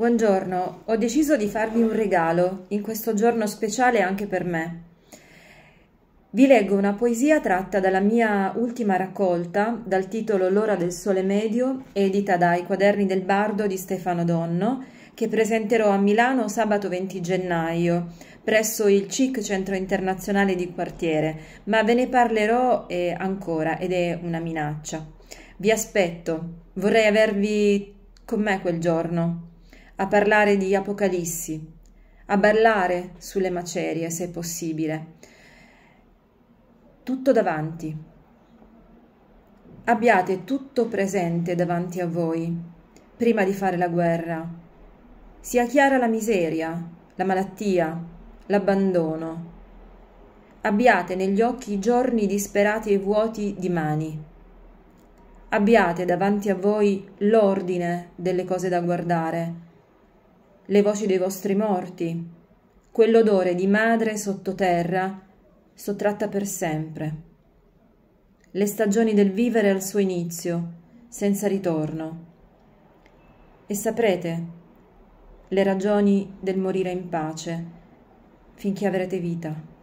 Buongiorno, ho deciso di farvi un regalo in questo giorno speciale anche per me. Vi leggo una poesia tratta dalla mia ultima raccolta dal titolo L'ora del sole medio, edita dai Quaderni del Bardo di Stefano Donno, che presenterò a Milano sabato 20 gennaio presso il CIC Centro Internazionale di Quartiere, ma ve ne parlerò eh, ancora ed è una minaccia. Vi aspetto, vorrei avervi con me quel giorno a parlare di Apocalissi, a ballare sulle macerie se possibile. Tutto davanti. Abbiate tutto presente davanti a voi prima di fare la guerra. Sia chiara la miseria, la malattia, l'abbandono. Abbiate negli occhi i giorni disperati e vuoti di mani. Abbiate davanti a voi l'ordine delle cose da guardare le voci dei vostri morti, quell'odore di madre sottoterra sottratta per sempre, le stagioni del vivere al suo inizio, senza ritorno. E saprete le ragioni del morire in pace, finché avrete vita.